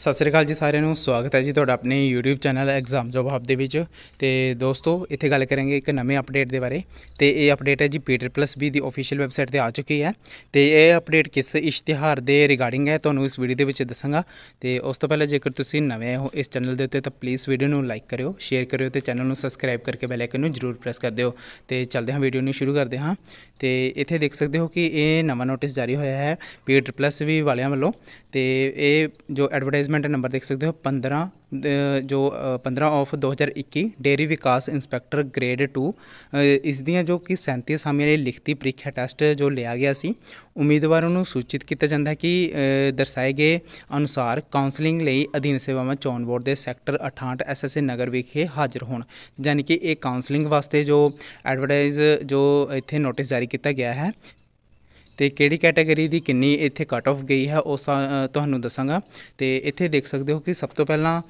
ਸਤਿ ਸ੍ਰੀ ਅਕਾਲ ਜੀ ਸਾਰਿਆਂ ਨੂੰ ਸਵਾਗਤ ਹੈ ਜੀ ਤੁਹਾਡਾ ਆਪਣੇ YouTube channel exam job hub ਦੇ ਵਿੱਚ ਤੇ ਦੋਸਤੋ ਇੱਥੇ ਗੱਲ ਕਰਾਂਗੇ ਇੱਕ ਨਵੇਂ ਅਪਡੇਟ ਦੇ ਬਾਰੇ ਤੇ ਇਹ ਅਪਡੇਟ ਹੈ ਜੀ ਪੀਟਰ ਪਲੱਸ ਵੀ ਦੀ ਅਫੀਸ਼ੀਅਲ ਵੈਬਸਾਈਟ ਤੇ ਆ ਚੁੱਕੀ ਹੈ ਤੇ ਇਹ ਅਪਡੇਟ ਕਿਸ ਇਸ਼ਤਿਹਾਰ ਦੇ ਰਿਗਾਰਡਿੰਗ ਹੈ ਤੁਹਾਨੂੰ ਇਸ ਵੀਡੀਓ ਦੇ ਵਿੱਚ ਦੱਸਾਂਗਾ ਤੇ ਉਸ ਤੋਂ ਪਹਿਲਾਂ ਜੇਕਰ ਤੁਸੀਂ ਨਵੇਂ ਹੋ ਇਸ ਚੈਨਲ ਦੇ ਉੱਤੇ ਤਾਂ ਪਲੀਜ਼ ਵੀਡੀਓ ਨੂੰ ਲਾਈਕ ਕਰਿਓ ਸ਼ੇਅਰ ਕਰਿਓ ਤੇ ਚੈਨਲ ਨੂੰ ਸਬਸਕ੍ਰਾਈਬ ਕਰਕੇ ਬੈਲ ਆਈਕਨ ਨੂੰ ਜ਼ਰੂਰ ਪ੍ਰੈਸ ਕਰ ਦਿਓ ਤੇ ਚੱਲਦੇ ਹਾਂ ਵੀਡੀਓ ਨੂੰ ਸ਼ੁਰੂ ਕਰਦੇ ਹਾਂ ਤੇ ਇੱਥੇ ਦੇਖ ਸਕਦੇ ਹੋ ਕਿ ਇਹ ਨਵਾਂ ਨੋਟਿਸ ਜਾਰੀ ਹੋਇਆ ਹੈ ਪੀਟਰ ਪਲੱਸ ਵੀ ਵਾਲਿਆਂ ਵੱਲੋਂ ਤੇ ਇਹ ਜੋ ਐਡਵਰਟਾਈਜ਼ ਐਡਵਰਟਾਈਜ਼ਮੈਂਟ ਨੰਬਰ ਦੇਖ ਸਕਦੇ ਹੋ 15 ਜੋ 15 ਆਫ 2021 ਡੇਰੀ ਵਿਕਾਸ ਇੰਸਪੈਕਟਰ ਗ੍ਰੇਡ 2 ਇਸ ਦੀਆਂ ਜੋ ਕਿ 37 ਸਾਮੀਆਂ ਲਈ ਲਿਖਤੀ ਪ੍ਰੀਖਿਆ ਟੈਸਟ ਜੋ ਲਿਆ ਗਿਆ ਸੀ ਉਮੀਦਵਾਰਾਂ ਨੂੰ ਸੂਚਿਤ ਕੀਤਾ ਜਾਂਦਾ ਹੈ ਕਿ ਦਰਸਾਏ ਗਏ ਅਨੁਸਾਰ ਕਾਉਂਸਲਿੰਗ ਲਈ ਅਧੀਨ ਸੇਵਾਵਾਂ ਚੋਣ ਬੋਰਡ ਦੇ ਸੈਕਟਰ 68 ਐਸਐਸਏ ਨਗਰ ਵਿਖੇ ਹਾਜ਼ਰ ਹੋਣ ਯਾਨੀ ਕਿ ਇਹ ਕਾਉਂਸਲਿੰਗ ਵਾਸਤੇ ਜੋ ਐਡਵਰਟਾਈਜ਼ ਜੋ ਇੱਥੇ ਨੋਟਿਸ ਜਾਰੀ ਕੀਤਾ ਗਿਆ ਹੈ ਤੇ ਕਿਹੜੀ ਕੈਟਾਗਰੀ ਦੀ ਕਿੰਨੀ ਇੱਥੇ ਕੱਟ ਆਫ ਗਈ ਹੈ ਉਹ ਤੁਹਾਨੂੰ ਦੱਸਾਂਗਾ ਤੇ ਇੱਥੇ ਦੇਖ ਸਕਦੇ ਹੋ ਕਿ ਸਭ ਤੋਂ ਪਹਿਲਾਂ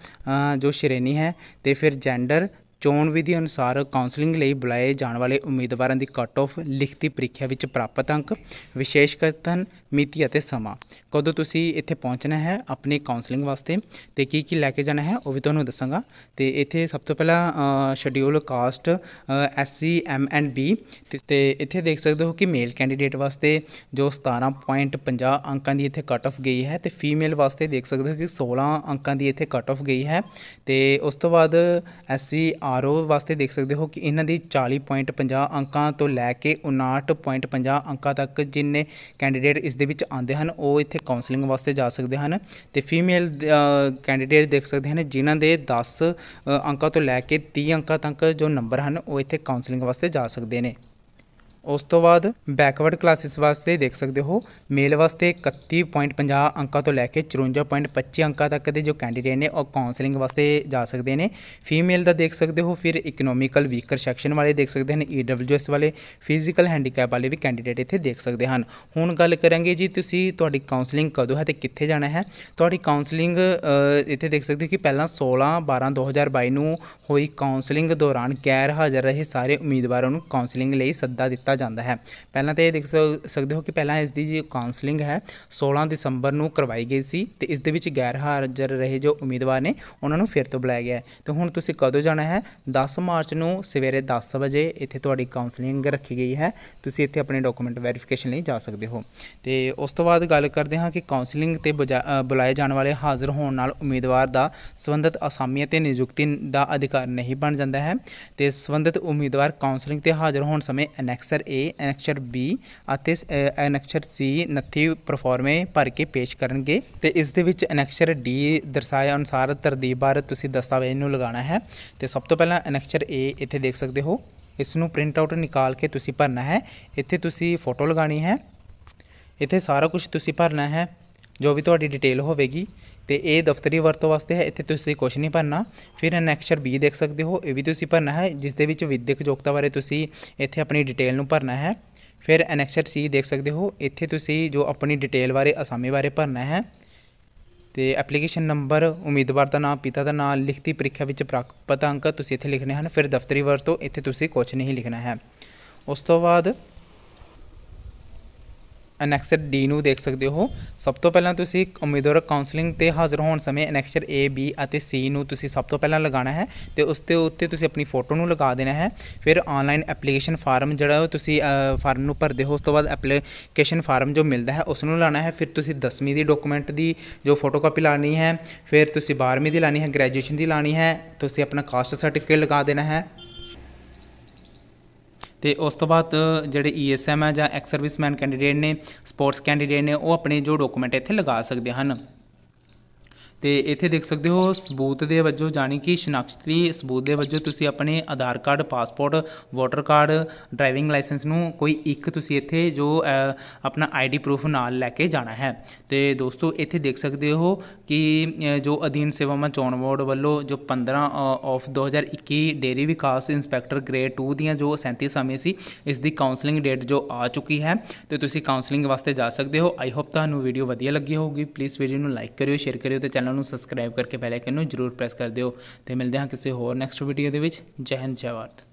ਜੋ ਸ਼੍ਰੇਣੀ ਹੈ ਤੇ ਫਿਰ ਜੈਂਡਰ ਚੋਣ ਵਿਧੀ ਅਨੁਸਾਰ ਕਾਉਂਸਲਿੰਗ ਲਈ ਬੁਲਾਏ ਜਾਣ ਵਾਲੇ ਉਮੀਦਵਾਰਾਂ ਦੀ ਕੱਟ ਆਫ ਲਿਖਤੀ ਪ੍ਰੀਖਿਆ ਵਿੱਚ ਪ੍ਰਾਪਤ ਅੰਕ ਵਿਸ਼ੇਸ਼ ਕਥਨ ਮਿਤੀ ਅਤੇ ਸਮਾਂ ਕਦੋਂ ਤੁਸੀਂ ਇੱਥੇ ਪਹੁੰਚਣਾ ਹੈ ਆਪਣੀ ਕਾਉਂਸਲਿੰਗ ਵਾਸਤੇ ਤੇ ਕੀ ਕੀ ਲੈ ਕੇ ਜਾਣਾ ਹੈ ਉਹ ਵੀ ਤੁਹਾਨੂੰ ਦੱਸਾਂਗਾ ਤੇ ਇੱਥੇ ਸਭ ਤੋਂ ਪਹਿਲਾਂ schedule caste S C M and B ਤੇ ਇੱਥੇ ਦੇਖ ਸਕਦੇ ਹੋ ਕਿ ਮੇਲ ਕੈਂਡੀਡੇਟ ਵਾਸਤੇ ਜੋ 17.50 ਅੰਕਾਂ ਦੀ ਇੱਥੇ ਕਟ ਆਫ ਗਈ ਹੈ ਤੇ ਫੀਮੇਲ ਵਾਸਤੇ ਦੇਖ ਸਕਦੇ ਹੋ ਕਿ 16 ਅੰਕਾਂ ਦੀ ਇੱਥੇ ਕਟ ਆਫ ਗਈ ਹੈ ਤੇ ਉਸ ਤੋਂ ਬਾਅਦ ਐਸ ਆਰ ਆਰਓ ਵਾਸਤੇ ਦੇਖ ਸਕਦੇ ਹੋ ਕਿ ਇਹਨਾਂ ਦੀ 40.50 ਅੰਕਾਂ ਤੋਂ ਲੈ ਕੇ 59.50 ਅੰਕਾਂ ਤੱਕ ਜਿੰਨੇ ਕੈਂਡੀਡੇਟ ਇਸ ਦੇ ਵਿੱਚ ਆਉਂਦੇ ਹਨ ਉਹ ਇੱਥੇ ਕਾਉਂਸਲਿੰਗ ਵਾਸਤੇ ਜਾ ਸਕਦੇ ਹਨ ਤੇ ਫੀਮੇਲ ਕੈਂਡੀਡੇਟ ਦੇਖ ਸਕਦੇ ਹਨ ਜਿਨ੍ਹਾਂ ਦੇ 10 ਅੰਕਾਂ ਤੋਂ ਲੈ ਕੇ 30 ਅੰਕਾਂ ਤੱਕ ਜੋ ਨੰਬਰ ਹਨ ਉਹ ਇੱਥੇ ਕਾਉਂਸਲਿੰਗ ਵਾਸਤੇ ਜਾ ਸਕਦੇ ਨੇ ਉਸ ਤੋਂ ਬਾਅਦ ਬੈਕਵਰਡ ਕਲਾਸਿਸ ਵਾਸਤੇ ਦੇਖ ਸਕਦੇ ਹੋ ਮੇਲ ਵਾਸਤੇ 31.50 ਅੰਕਾਂ ਤੋਂ ਲੈ ਕੇ 54.25 ਅੰਕਾਂ ਤੱਕ ਦੇ ਜੋ ਕੈਂਡੀਡੇਟ ਨੇ ਉਹ ਕਾਉਂਸਲਿੰਗ ਵਾਸਤੇ ਜਾ ਸਕਦੇ ਨੇ ਫੀਮੇਲ ਦਾ ਦੇਖ ਸਕਦੇ ਹੋ ਫਿਰ ਇਕਨੋਮਿਕਲ ਵੀਕਰ ਸੈਕਸ਼ਨ ਵਾਲੇ ਦੇਖ ਸਕਦੇ ਹਨ ਈਡਬਲਯੂਐਸ e ਵਾਲੇ ਫਿਜ਼ੀਕਲ ਹੈਂਡੀਕੈਪ ਵਾਲੇ ਵੀ ਕੈਂਡੀਡੇਟ ਇੱਥੇ ਦੇਖ ਸਕਦੇ ਹਨ ਹੁਣ ਗੱਲ ਕਰਾਂਗੇ ਜੀ ਤੁਸੀਂ ਤੁਹਾਡੀ ਕਾਉਂਸਲਿੰਗ ਕਦੋਂ ਹੈ ਤੇ ਕਿੱਥੇ ਜਾਣਾ ਹੈ ਤੁਹਾਡੀ ਕਾਉਂਸਲਿੰਗ ਇੱਥੇ ਦੇਖ ਸਕਦੇ ਹੋ ਕਿ ਪਹਿਲਾਂ 16 12 2022 ਨੂੰ ਹੋਈ ਕਾਉਂਸਲਿੰਗ ਦੌਰਾਨ ਗੈਰ ਹਾਜ਼ਰ ਰਹੇ ਸਾਰੇ ਉਮੀਦਵਾਰਾਂ ਨੂੰ ਕਾਉਂਸਲਿੰਗ ਲਈ ਸੱਦਾ ਦਿੱਤਾ ਕੀਤਾ ਜਾਂਦਾ ਹੈ ਪਹਿਲਾਂ ਤਾਂ ਇਹ ਦੇਖ ਸਕਦੇ ਹੋ ਕਿ ਪਹਿਲਾਂ ਇਸ ਦੀ ਜੀ ਕਾਉਂਸਲਿੰਗ ਹੈ 16 ਦਸੰਬਰ ਨੂੰ ਕਰਵਾਈ ਗਈ ਸੀ ਤੇ ਇਸ ਦੇ ਵਿੱਚ ਗੈਰ ਹਾਜ਼ਰ ਰਹੇ ਜੋ ਉਮੀਦਵਾਰ ਨੇ ਉਹਨਾਂ ਨੂੰ ਫਿਰ ਤੋਂ ਬੁਲਾਇਆ ਗਿਆ ਤੇ ਹੁਣ ਤੁਸੀਂ ਕਦੋਂ ਜਾਣਾ ਹੈ 10 ਮਾਰਚ ਨੂੰ ਸਵੇਰੇ 10 ਵਜੇ ਇੱਥੇ ਤੁਹਾਡੀ ਕਾਉਂਸਲਿੰਗ ਰੱਖੀ ਗਈ ਹੈ ਤੁਸੀਂ ਇੱਥੇ ਆਪਣੇ ਡਾਕੂਮੈਂਟ ਵੈਰੀਫਿਕੇਸ਼ਨ ਲਈ ਜਾ ਸਕਦੇ ਹੋ ਤੇ ਉਸ ਤੋਂ ਬਾਅਦ ਗੱਲ ਕਰਦੇ ਹਾਂ ਕਿ ਕਾਉਂਸਲਿੰਗ ਤੇ ਬੁਲਾਏ ਜਾਣ ਵਾਲੇ ਹਾਜ਼ਰ ਹੋਣ ਨਾਲ ਉਮੀਦਵਾਰ ਦਾ ਸਬੰਧਤ ਅਸਾਮੀਆਂ ਤੇ ਨਿਯੁਕਤੀ ਦਾ ਅਧਿਕਾਰ ਨਹੀਂ ਬਣ ਜਾਂਦਾ ਹੈ ਤੇ ਸਬੰਧਤ ਉਮੀਦਵਾਰ ਕਾਉਂਸਲਿੰਗ ਤੇ ਹਾਜ਼ਰ ਹੋਣ ਸਮੇਂ ਐਨੈਕਸ ਅਨੈਕਸਰ A ਅਨੈਕਸਰ B ਅਤੇ ਅਨਕਸ਼ਰ C ਨੱਥੀ ਪਰਫਾਰਮੇ ਭਰ ਕੇ ਪੇਸ਼ ਕਰਨਗੇ ਤੇ ਇਸ ਦੇ ਵਿੱਚ ਅਨਕਸ਼ਰ D ਦਰਸਾਇਆ ਅਨੁਸਾਰ ਤਰਦੀਬ ਬਾਰੇ ਤੁਸੀਂ ਦਸਤਾਵੇਜ਼ ਨੂੰ ਲਗਾਉਣਾ ਹੈ ਤੇ ਸਭ ਤੋਂ ਪਹਿਲਾਂ ਅਨਕਸ਼ਰ A ਇੱਥੇ ਦੇਖ ਸਕਦੇ ਹੋ ਇਸ ਨੂੰ ਪ੍ਰਿੰਟ ਆਊਟ ਨਿਕਾਲ ਕੇ ਤੁਸੀਂ ਭਰਨਾ ਹੈ ਇੱਥੇ ਤੁਸੀਂ ਫੋਟੋ ਲਗਾਣੀ ਹੈ ਇੱਥੇ ਸਾਰਾ ਕੁਝ ਤੁਸੀਂ ਭਰਨਾ ਹੈ ਜੋ ਵੀ ਤੁਹਾਡੀ ਡਿਟੇਲ ਹੋਵੇਗੀ ਤੇ ਇਹ ਦਫ਼ਤਰੀ ਵਰਤੋਂ ਵਾਸਤੇ ਹੈ ਇੱਥੇ ਤੁਸੀਂ ਕੁਝ ਨਹੀਂ ਭਰਨਾ ਫਿਰ ਅਨੈਕਸ਼ਰ ਬੀ ਦੇਖ ਸਕਦੇ ਹੋ ਇਹ ਵੀ ਤੁਸੀਂ ਭਰਨਾ ਹੈ ਜਿਸ ਦੇ ਵਿੱਚ ਵਿਦਿਅਕ ਯੋਗਤਾ ਬਾਰੇ ਤੁਸੀਂ ਇੱਥੇ ਆਪਣੀ ਡਿਟੇਲ ਨੂੰ ਭਰਨਾ ਹੈ ਫਿਰ ਅਨੈਕਸ਼ਰ ਸੀ ਦੇਖ ਸਕਦੇ ਹੋ ਇੱਥੇ ਤੁਸੀਂ ਜੋ ਆਪਣੀ ਡਿਟੇਲ ਬਾਰੇ ਅਸਾਮੀ ਬਾਰੇ ਭਰਨਾ ਹੈ ਤੇ ਐਪਲੀਕੇਸ਼ਨ ਨੰਬਰ ਉਮੀਦਵਾਰ ਦਾ ਨਾਮ ਪਿਤਾ ਦਾ ਨਾਮ ਲਿਖਤੀ ਪ੍ਰੀਖਿਆ ਵਿੱਚ ਪ੍ਰਾਪਤ ਅੰਕ ਤੁਸੀਂ ਇੱਥੇ ਲਿਖਣੇ ਹਨ ਫਿਰ ਦਫ਼ਤਰੀ ਵਰਤੋਂ ਇੱਥੇ ਤੁਸੀਂ ਕੁਝ ਨਹੀਂ ਲਿਖਣਾ ਹੈ ਉਸ ਤੋਂ ਬਾਅਦ ਅਨੈਕਸਰ ਡੀ ਨੂੰ ਦੇਖ ਸਕਦੇ ਹੋ ਸਭ ਤੋਂ ਪਹਿਲਾਂ ਤੁਸੀਂ ਉਮੀਦਵਾਰ ਕਾਉਂਸਲਿੰਗ ਤੇ ਹਾਜ਼ਰ ਹੋਣ ਸਮੇਂ ਅਨੈਕਸਰ ਏ ਬੀ ਅਤੇ ਸੀ ਨੂੰ ਤੁਸੀਂ ਸਭ ਤੋਂ ਪਹਿਲਾਂ ਲਗਾਉਣਾ ਹੈ ਤੇ ਉਸ ਤੇ ਉੱਤੇ ਤੁਸੀਂ ਆਪਣੀ ਫੋਟੋ ਨੂੰ ਲਗਾ ਦੇਣਾ ਹੈ ਫਿਰ ਆਨਲਾਈਨ ਐਪਲੀਕੇਸ਼ਨ ਫਾਰਮ ਜਿਹੜਾ ਤੁਸੀਂ ਫਾਰਮ ਨੂੰ ਭਰਦੇ ਹੋ ਉਸ ਤੋਂ ਬਾਅਦ ਐਪਲੀਕੇਸ਼ਨ ਫਾਰਮ ਜੋ ਮਿਲਦਾ ਹੈ ਉਸ ਨੂੰ ਲਾਣਾ ਹੈ ਫਿਰ ਤੁਸੀਂ 10ਵੀਂ ਦੀ ਡਾਕੂਮੈਂਟ ਦੀ ਜੋ ਫੋਟੋਕਾਪੀ ਲਾਣੀ ਹੈ ਫਿਰ ਤੁਸੀਂ 12ਵੀਂ ਦੀ ਲਾਣੀ ਹੈ ਗ੍ਰੈਜੂਏਸ਼ਨ ਦੀ ਲਾਣੀ ਹੈ ਤੁਸੀਂ ਆਪਣਾ ਕਾਸਟ ਸਰਟੀਫਿਕੇਟ ਲਗਾ ਦੇਣਾ ਹੈ ਤੇ ਉਸ ਤੋਂ ਬਾਅਦ ਜਿਹੜੇ ਈਐਸਐਮ e ਹੈ ਜਾਂ ਐਕਸ ਸਰਵਿਸਮੈਨ ਕੈਂਡੀਡੇਟ ਨੇ ਸਪੋਰਟਸ ਕੈਂਡੀਡੇਟ ਨੇ ਉਹ ਆਪਣੇ ਜੋ ਡਾਕੂਮੈਂਟ ਇੱਥੇ ਲਗਾ ਸਕਦੇ ਹਨ ਤੇ ਇੱਥੇ ਦੇਖ ਸਕਦੇ ਹੋ ਸਬੂਤ ਦੇ ਵਜੋਂ ਜਾਨੀ ਕਿ ਸ਼ਨਾਖਤੀ ਸਬੂਤ ਦੇ ਵਜੋਂ ਤੁਸੀਂ ਆਪਣੇ Aadhaar card passport voter card driving licence ਨੂੰ ਕੋਈ ਇੱਕ ਤੁਸੀਂ ਇੱਥੇ ਜੋ ਆਪਣਾ ਆਈਡੀ ਪ੍ਰੂਫ ਨਾਲ ਲੈ ਕੇ ਜਾਣਾ ਹੈ ਤੇ ਦੋਸਤੋ ਇੱਥੇ ਦੇਖ ਸਕਦੇ ਹੋ ਕਿ ਜੋ ਅਧੀਨ ਸੇਵਾਵਾਂ ਚੋਣ ਬੋਰਡ ਵੱਲੋਂ ਜੋ 15 ਆਫ 2021 ਡੇਰੀ ਵਿਕਾਸ ਇੰਸਪੈਕਟਰ ਗ੍ਰੇਡ 2 ਦੀਆਂ ਜੋ 37 ਸਮੇਂ ਸੀ ਇਸ ਦੀ ਕਾਉਂਸਲਿੰਗ ਡੇਟ ਜੋ ਆ ਚੁੱਕੀ ਹੈ ਤੇ ਤੁਸੀਂ ਕਾਉਂਸਲਿੰਗ ਵਾਸਤੇ ਜਾ ਸਕਦੇ ਹੋ ਆਈ ਹੋਪ ਤੁਹਾਨੂੰ ਵੀਡੀਓ ਵਧੀਆ ਲੱਗੀ ਹੋਊਗੀ ਪਲੀਜ਼ ਵੀਡੀਓ ਨੂੰ ਲਾਈਕ ਕਰਿਓ ਸ਼ੇਅਰ ਕਰਿਓ ਤੇ ਚੈਨਲ ਚੈਨਲ ਨੂੰ ਸਬਸਕ੍ਰਾਈਬ ਕਰਕੇ ਬੈਲ ਆਈਕਨ ਨੂੰ ਜ਼ਰੂਰ ਪ੍ਰੈਸ ਕਰ ਦਿਓ ਤੇ ਮਿਲਦੇ ਹਾਂ ਕਿਸੇ ਹੋਰ ਨੈਕਸਟ ਵੀਡੀਓ ਦੇ ਵਿੱਚ ਜੈ ਹਿੰਦ ਜੈ ਭਾਰਤ